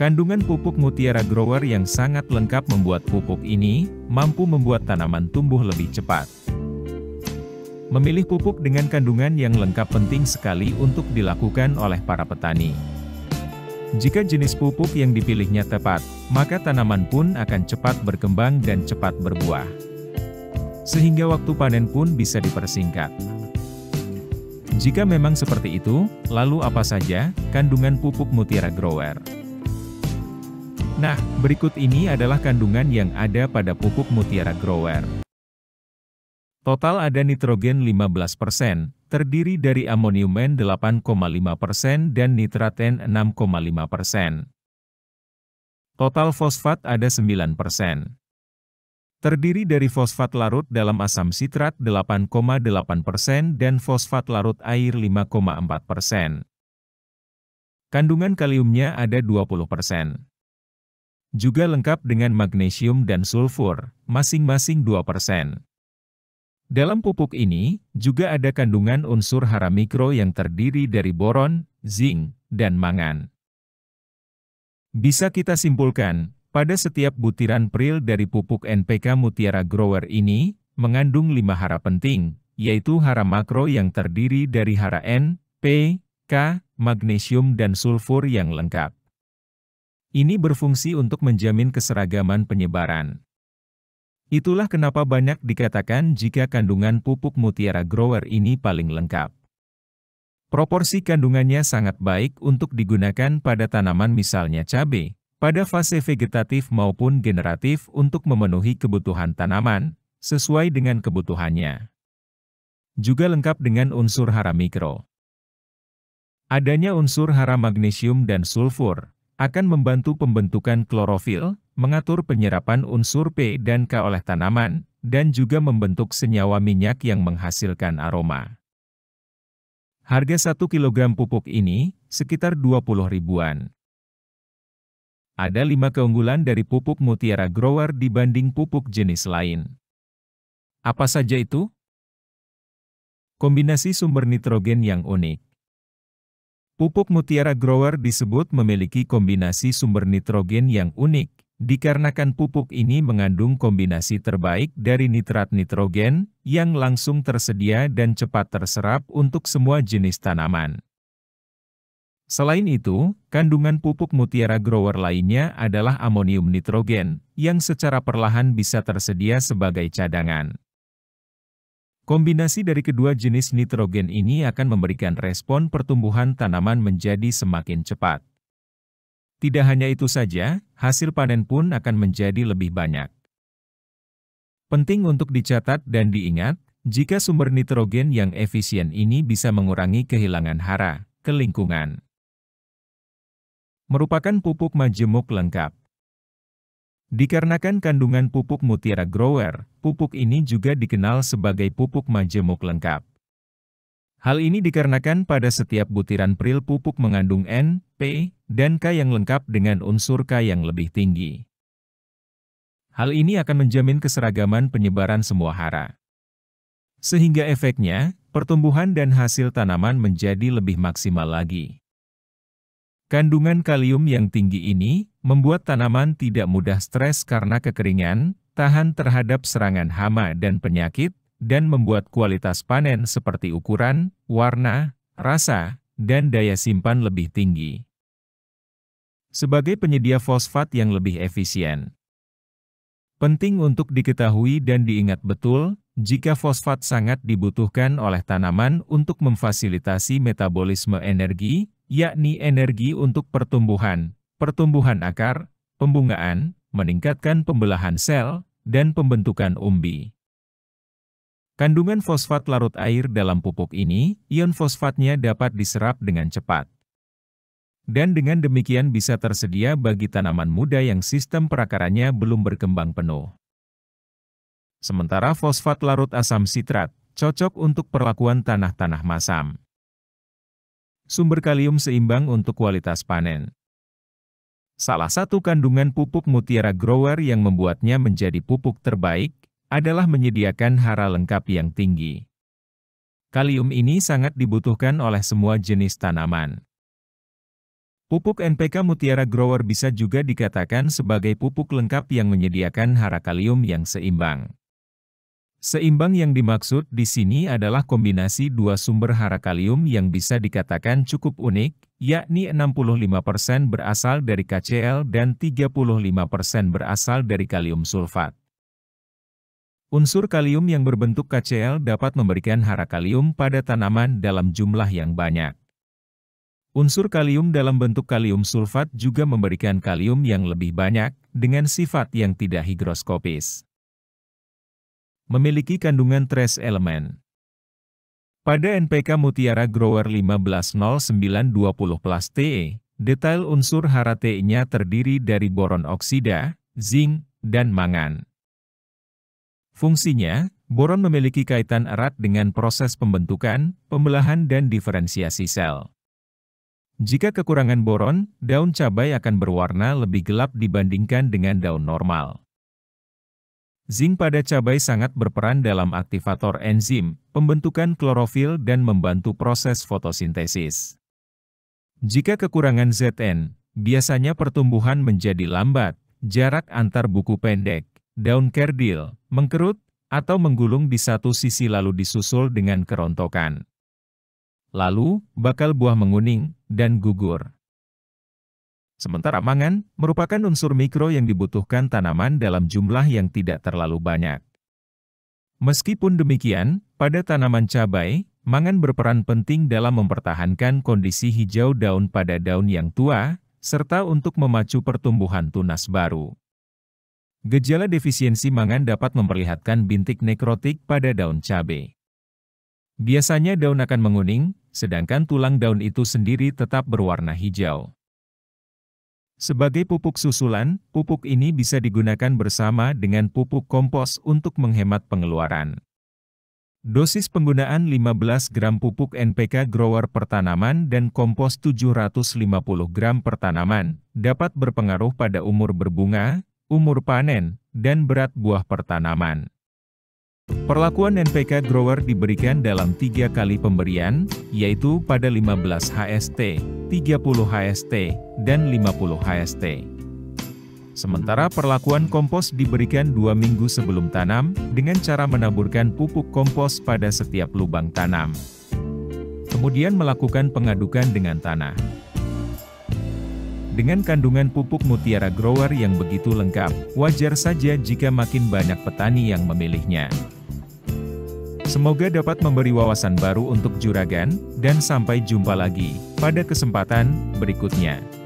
Kandungan pupuk mutiara grower yang sangat lengkap membuat pupuk ini, mampu membuat tanaman tumbuh lebih cepat. Memilih pupuk dengan kandungan yang lengkap penting sekali untuk dilakukan oleh para petani. Jika jenis pupuk yang dipilihnya tepat, maka tanaman pun akan cepat berkembang dan cepat berbuah. Sehingga waktu panen pun bisa dipersingkat. Jika memang seperti itu, lalu apa saja kandungan pupuk mutiara grower? Nah, berikut ini adalah kandungan yang ada pada pupuk mutiara grower. Total ada nitrogen 15%, terdiri dari N 8,5% dan nitrat n 6,5%. Total fosfat ada 9%. Terdiri dari fosfat larut dalam asam sitrat 8,8% dan fosfat larut air 5,4%. Kandungan kaliumnya ada 20%. Juga lengkap dengan magnesium dan sulfur, masing-masing 2%. Dalam pupuk ini, juga ada kandungan unsur hara mikro yang terdiri dari boron, zinc, dan mangan. Bisa kita simpulkan, pada setiap butiran pril dari pupuk NPK Mutiara Grower ini, mengandung lima hara penting, yaitu hara makro yang terdiri dari hara N, P, K, magnesium dan sulfur yang lengkap. Ini berfungsi untuk menjamin keseragaman penyebaran. Itulah kenapa banyak dikatakan jika kandungan pupuk mutiara grower ini paling lengkap. Proporsi kandungannya sangat baik untuk digunakan pada tanaman misalnya cabai, pada fase vegetatif maupun generatif untuk memenuhi kebutuhan tanaman, sesuai dengan kebutuhannya. Juga lengkap dengan unsur hara mikro. Adanya unsur hara magnesium dan sulfur, akan membantu pembentukan klorofil, mengatur penyerapan unsur P dan K oleh tanaman, dan juga membentuk senyawa minyak yang menghasilkan aroma. Harga 1 kg pupuk ini sekitar 20 ribuan. Ada lima keunggulan dari pupuk mutiara grower dibanding pupuk jenis lain. Apa saja itu? Kombinasi sumber nitrogen yang unik, Pupuk mutiara grower disebut memiliki kombinasi sumber nitrogen yang unik, dikarenakan pupuk ini mengandung kombinasi terbaik dari nitrat nitrogen, yang langsung tersedia dan cepat terserap untuk semua jenis tanaman. Selain itu, kandungan pupuk mutiara grower lainnya adalah amonium nitrogen, yang secara perlahan bisa tersedia sebagai cadangan. Kombinasi dari kedua jenis nitrogen ini akan memberikan respon pertumbuhan tanaman menjadi semakin cepat. Tidak hanya itu saja, hasil panen pun akan menjadi lebih banyak. Penting untuk dicatat dan diingat, jika sumber nitrogen yang efisien ini bisa mengurangi kehilangan hara kelingkungan. Merupakan pupuk majemuk lengkap. Dikarenakan kandungan pupuk mutiara grower, pupuk ini juga dikenal sebagai pupuk majemuk lengkap. Hal ini dikarenakan pada setiap butiran pril pupuk mengandung N, P, dan K yang lengkap dengan unsur K yang lebih tinggi. Hal ini akan menjamin keseragaman penyebaran semua hara. Sehingga efeknya, pertumbuhan dan hasil tanaman menjadi lebih maksimal lagi. Kandungan kalium yang tinggi ini membuat tanaman tidak mudah stres karena kekeringan, tahan terhadap serangan hama dan penyakit, dan membuat kualitas panen seperti ukuran, warna, rasa, dan daya simpan lebih tinggi. Sebagai penyedia fosfat yang lebih efisien, penting untuk diketahui dan diingat betul jika fosfat sangat dibutuhkan oleh tanaman untuk memfasilitasi metabolisme energi, yakni energi untuk pertumbuhan, pertumbuhan akar, pembungaan, meningkatkan pembelahan sel, dan pembentukan umbi. Kandungan fosfat larut air dalam pupuk ini, ion fosfatnya dapat diserap dengan cepat. Dan dengan demikian bisa tersedia bagi tanaman muda yang sistem perakarannya belum berkembang penuh. Sementara fosfat larut asam sitrat, cocok untuk perlakuan tanah-tanah masam sumber kalium seimbang untuk kualitas panen. Salah satu kandungan pupuk mutiara grower yang membuatnya menjadi pupuk terbaik adalah menyediakan hara lengkap yang tinggi. Kalium ini sangat dibutuhkan oleh semua jenis tanaman. Pupuk NPK Mutiara Grower bisa juga dikatakan sebagai pupuk lengkap yang menyediakan hara kalium yang seimbang. Seimbang yang dimaksud di sini adalah kombinasi dua sumber hara kalium yang bisa dikatakan cukup unik, yakni 65% berasal dari KCl dan 35% berasal dari kalium sulfat. Unsur kalium yang berbentuk KCl dapat memberikan hara kalium pada tanaman dalam jumlah yang banyak. Unsur kalium dalam bentuk kalium sulfat juga memberikan kalium yang lebih banyak, dengan sifat yang tidak higroskopis memiliki kandungan trace elemen. Pada NPK Mutiara Grower 150920 plus TE, detail unsur hara TE-nya terdiri dari boron oksida, zinc, dan mangan. Fungsinya, boron memiliki kaitan erat dengan proses pembentukan, pembelahan dan diferensiasi sel. Jika kekurangan boron, daun cabai akan berwarna lebih gelap dibandingkan dengan daun normal. Zinc pada cabai sangat berperan dalam aktivator enzim, pembentukan klorofil dan membantu proses fotosintesis. Jika kekurangan ZN, biasanya pertumbuhan menjadi lambat, jarak antar buku pendek, daun kerdil, mengkerut, atau menggulung di satu sisi lalu disusul dengan kerontokan. Lalu, bakal buah menguning, dan gugur. Sementara mangan merupakan unsur mikro yang dibutuhkan tanaman dalam jumlah yang tidak terlalu banyak. Meskipun demikian, pada tanaman cabai, mangan berperan penting dalam mempertahankan kondisi hijau daun pada daun yang tua, serta untuk memacu pertumbuhan tunas baru. Gejala defisiensi mangan dapat memperlihatkan bintik nekrotik pada daun cabai. Biasanya daun akan menguning, sedangkan tulang daun itu sendiri tetap berwarna hijau. Sebagai pupuk susulan, pupuk ini bisa digunakan bersama dengan pupuk kompos untuk menghemat pengeluaran. Dosis penggunaan 15 gram pupuk NPK grower per tanaman dan kompos 750 gram per tanaman dapat berpengaruh pada umur berbunga, umur panen, dan berat buah pertanaman. Perlakuan NPK grower diberikan dalam tiga kali pemberian, yaitu pada 15 HST, 30 HST, dan 50 HST. Sementara perlakuan kompos diberikan dua minggu sebelum tanam, dengan cara menaburkan pupuk kompos pada setiap lubang tanam. Kemudian melakukan pengadukan dengan tanah. Dengan kandungan pupuk mutiara grower yang begitu lengkap, wajar saja jika makin banyak petani yang memilihnya. Semoga dapat memberi wawasan baru untuk juragan, dan sampai jumpa lagi pada kesempatan berikutnya.